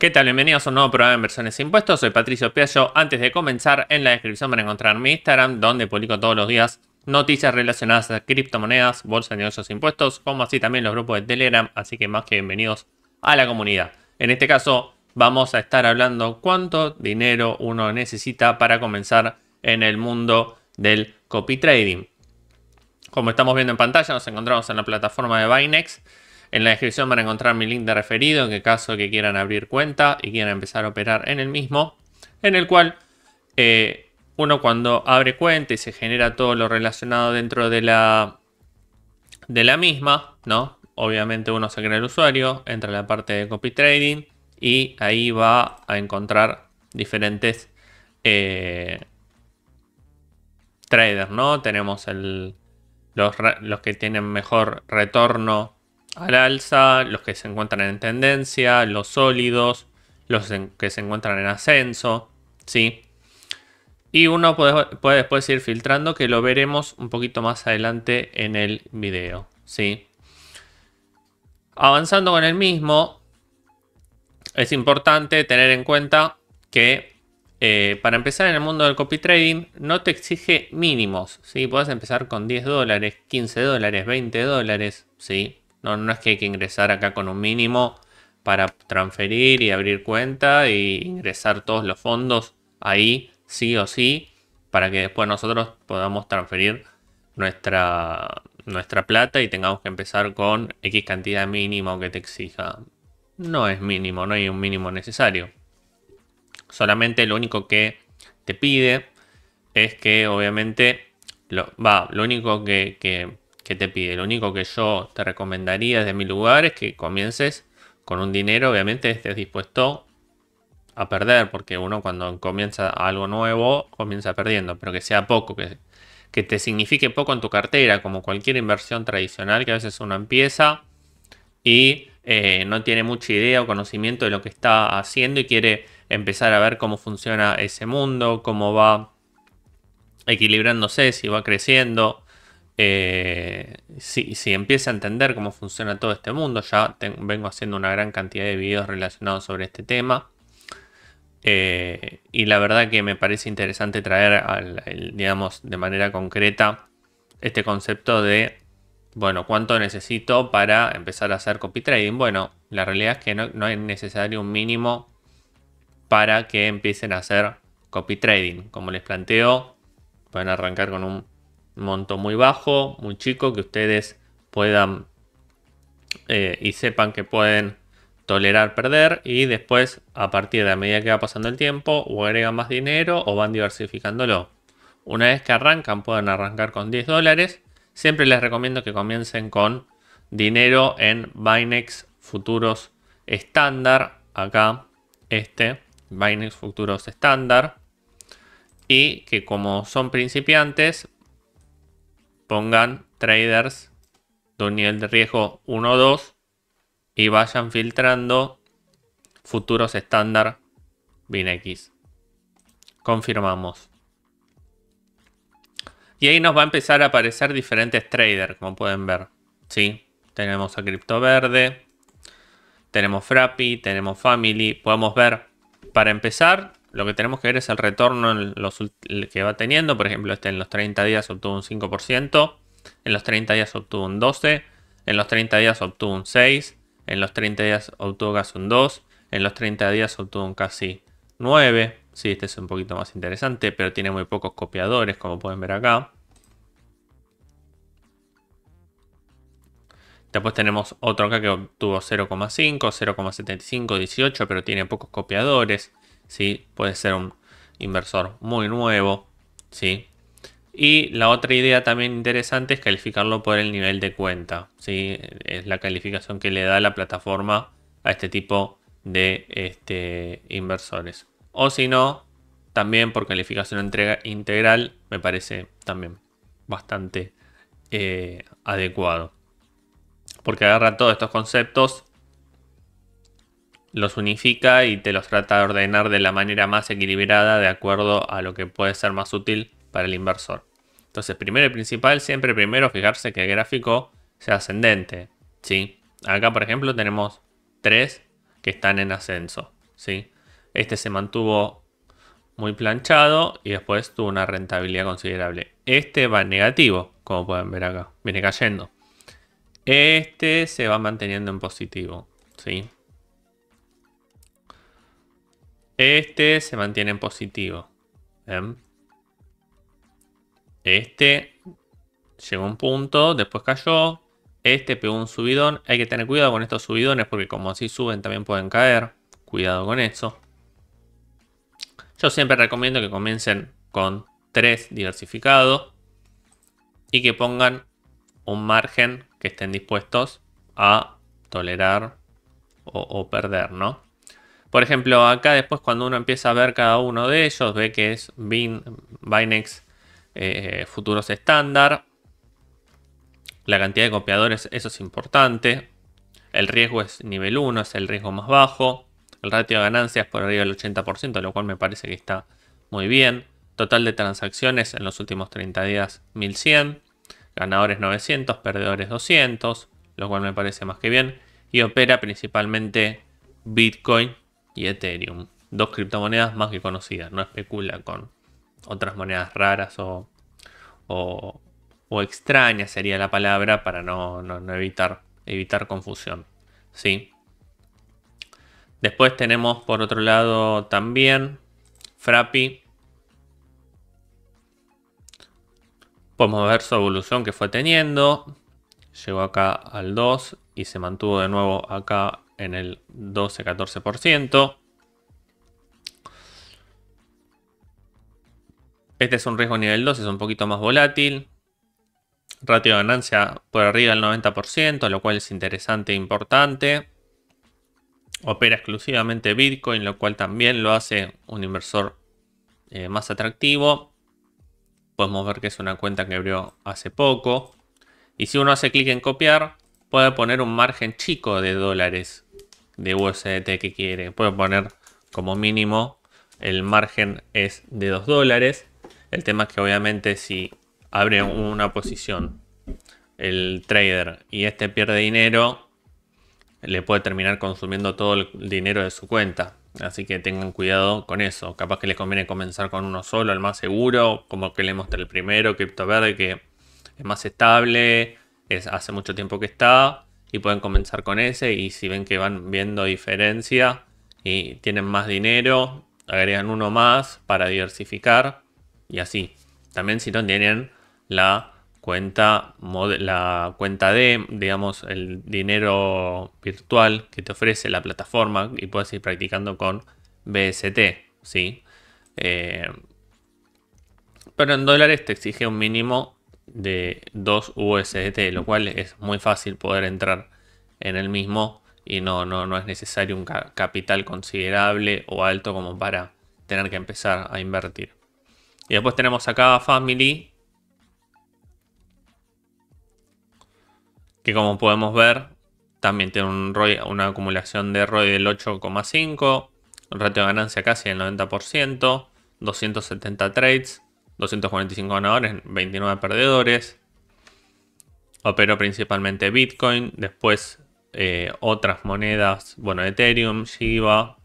¿Qué tal? Bienvenidos a un nuevo programa de Inversiones e Impuestos. Soy Patricio Piaggio. Antes de comenzar, en la descripción van a encontrar mi Instagram, donde publico todos los días noticias relacionadas a criptomonedas, bolsas de negocios e impuestos, como así también los grupos de Telegram. Así que más que bienvenidos a la comunidad. En este caso, vamos a estar hablando cuánto dinero uno necesita para comenzar en el mundo del copy trading. Como estamos viendo en pantalla, nos encontramos en la plataforma de Binance. En la descripción van a encontrar mi link de referido en el caso que quieran abrir cuenta y quieran empezar a operar en el mismo, en el cual eh, uno cuando abre cuenta y se genera todo lo relacionado dentro de la, de la misma, ¿no? Obviamente uno se crea el usuario, entra en la parte de copy trading y ahí va a encontrar diferentes eh, traders, ¿no? Tenemos los, los que tienen mejor retorno al alza, los que se encuentran en tendencia, los sólidos, los que se encuentran en ascenso, ¿sí? Y uno puede, después ir filtrando que lo veremos un poquito más adelante en el video, ¿sí? Avanzando con el mismo, es importante tener en cuenta que eh, para empezar en el mundo del copy trading no te exige mínimos, ¿sí? Puedes empezar con 10 dólares, 15 dólares, 20 dólares, ¿sí? No, es que hay que ingresar acá con un mínimo para transferir y abrir cuenta e ingresar todos los fondos ahí sí o sí para que después nosotros podamos transferir nuestra, nuestra plata y tengamos que empezar con X cantidad mínimo que te exija. No es mínimo, no hay un mínimo necesario. Solamente lo único que te pide es que obviamente lo, va, lo único que que te pide. Lo único que yo te recomendaría desde mi lugar es que comiences con un dinero, obviamente, estés dispuesto a perder, porque uno cuando comienza algo nuevo comienza perdiendo, pero que sea poco, que, que te signifique poco en tu cartera, como cualquier inversión tradicional que a veces uno empieza y eh, no tiene mucha idea o conocimiento de lo que está haciendo y quiere empezar a ver cómo funciona ese mundo, cómo va equilibrándose, si va creciendo, eh, si, empieza a entender cómo funciona todo este mundo, ya vengo haciendo una gran cantidad de videos relacionados sobre este tema. Eh, y la verdad que me parece interesante traer, al, digamos, de manera concreta este concepto de, bueno, ¿cuánto necesito para empezar a hacer copy trading? Bueno, la realidad es que no, no es necesario un mínimo para que empiecen a hacer copy trading. Como les planteo, pueden arrancar con un monto muy bajo, muy chico, que ustedes puedan eh, y sepan que pueden tolerar perder y después a partir de la medida que va pasando el tiempo o agregan más dinero o van diversificándolo. Una vez que arrancan pueden arrancar con 10 dólares. Siempre les recomiendo que comiencen con dinero en Binex Futuros Estándar. Acá este Binex Futuros Estándar. Y que como son principiantes pongan traders de un nivel de riesgo 1 o 2 y vayan filtrando futuros estándar BinX. Confirmamos. Y ahí nos va a empezar a aparecer diferentes traders, como pueden ver. ¿Sí? Tenemos a Crypto Verde, tenemos Frappy, tenemos Family. Podemos ver, para empezar, lo que tenemos que ver es el retorno los, que va teniendo. Por ejemplo, este en los 30 días obtuvo un 5%, en los 30 días obtuvo un 12%, en los 30 días obtuvo un 6%, en los 30 días obtuvo casi un 2%, en los 30 días obtuvo un casi 9%. Sí, este es un poquito más interesante, pero tiene muy pocos copiadores, como pueden ver acá. Después tenemos otro acá que obtuvo 0,5, 0,75, 18, pero tiene pocos copiadores. Puede ser un inversor muy nuevo, ¿sí? Y la otra idea también interesante es calificarlo por el nivel de cuenta, Es la calificación que le da la plataforma a este tipo de este, inversores. O si no, también por calificación entrega integral me parece también bastante eh, adecuado. Porque agarra todos estos conceptos los unifica y te los trata de ordenar de la manera más equilibrada de acuerdo a lo que puede ser más útil para el inversor. Entonces, primero y principal, siempre primero fijarse que el gráfico sea ascendente. ¿sí? Acá, por ejemplo, tenemos tres que están en ascenso. ¿sí? Este se mantuvo muy planchado y después tuvo una rentabilidad considerable. Este va negativo, como pueden ver acá, viene cayendo. Este se va manteniendo en positivo. ¿sí? Este se mantiene en positivo. ¿em? Este llegó a un punto, después cayó. Este pegó un subidón. Hay que tener cuidado con estos subidones porque como así suben también pueden caer. Cuidado con eso. Yo siempre recomiendo que comiencen con 3 diversificados. y que pongan un margen que estén dispuestos a tolerar o perder, ¿no? Por ejemplo, acá después cuando uno empieza a ver cada uno de ellos, ve que es Bin, Binex eh, Futuros estándar. La cantidad de copiadores, eso es importante. El riesgo es nivel 1, es el riesgo más bajo. El ratio de ganancias por arriba del 80%, lo cual me parece que está muy bien. Total de transacciones en los últimos 30 días 1100. Ganadores 900, perdedores 200, lo cual me parece más que bien. Y opera principalmente Bitcoin y Ethereum, dos criptomonedas más que conocidas, no especula con otras monedas raras o, extrañas sería la palabra para no, evitar, evitar confusión. ¿sí? Después tenemos por otro lado también Frappi. Podemos ver su evolución que fue teniendo. Llegó acá al 2 y se mantuvo de nuevo acá en el 12-14%. Este es un riesgo nivel 2, es un poquito más volátil. Ratio de ganancia por arriba del 90%, lo cual es interesante e importante. Opera exclusivamente Bitcoin, lo cual también lo hace un inversor eh, más atractivo. Podemos ver que es una cuenta que abrió hace poco. Y si uno hace clic en copiar, puede poner un margen chico de dólares de USDT que quiere. puedo poner como mínimo el margen es de 2 dólares. El tema es que obviamente si abre una posición el trader y este pierde dinero, le puede terminar consumiendo todo el dinero de su cuenta. Así que tengan cuidado con eso. Capaz que le conviene comenzar con uno solo, el más seguro, como que le mostré el primero, Crypto Verde, que es más estable, es, hace mucho tiempo que está y pueden comenzar con ese y si ven que van viendo diferencia y tienen más dinero, agregan uno más para diversificar y así. También si no tienen la cuenta, la cuenta de, digamos, el dinero virtual que te ofrece la plataforma y puedes ir practicando con BST, ¿sí? Eh, pero en dólares te exige un mínimo de 2 USDT, lo cual es muy fácil poder entrar en el mismo y no, no, es necesario un capital considerable o alto como para tener que empezar a invertir. Y después tenemos acá Family, que como podemos ver también tiene un una acumulación de ROI del 8,5, un ratio de ganancia casi del 90%, 270 trades, 245 ganadores, 29 perdedores. Operó principalmente Bitcoin, después eh, otras monedas, bueno, Ethereum, Shiba,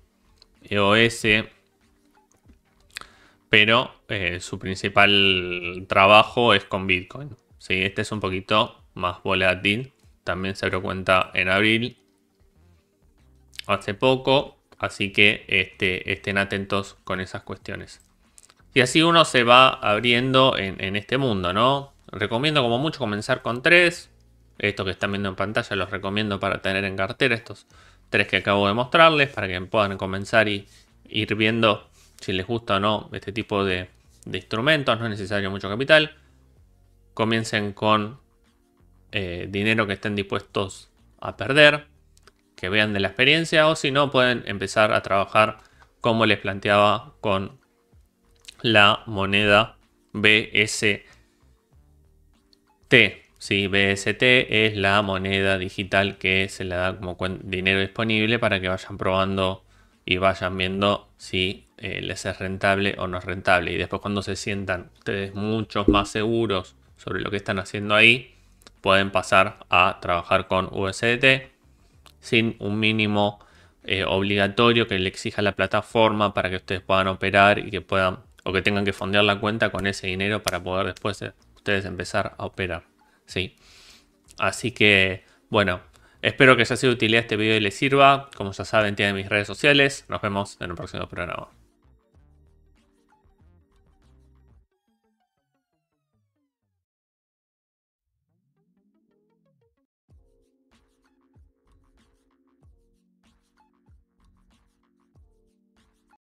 EOS. Pero eh, su principal trabajo es con Bitcoin. Este es un poquito más volátil. También se abrió cuenta en abril. Hace poco. Así que este, estén atentos con esas cuestiones. Y así uno se va abriendo en, este mundo, ¿no? Recomiendo como mucho comenzar con tres. Esto que están viendo en pantalla los recomiendo para tener en cartera. Estos tres que acabo de mostrarles para que puedan comenzar y ir viendo si les gusta o no este tipo de, instrumentos. No es necesario mucho capital. Comiencen con eh, dinero que estén dispuestos a perder, que vean de la experiencia o si no pueden empezar a trabajar como les planteaba con la moneda BST. Sí, BST es la moneda digital que se le da como dinero disponible para que vayan probando y vayan viendo si eh, les es rentable o no es rentable. Y después cuando se sientan ustedes muchos más seguros sobre lo que están haciendo ahí, pueden pasar a trabajar con USDT sin un mínimo eh, obligatorio que le exija la plataforma para que ustedes puedan operar y que puedan o que tengan que fondear la cuenta con ese dinero para poder después eh, ustedes empezar a operar. ¿sí? Así que, bueno, espero que haya sido útil utilidad este video y les sirva. Como ya saben, tienen mis redes sociales. Nos vemos en el próximo programa.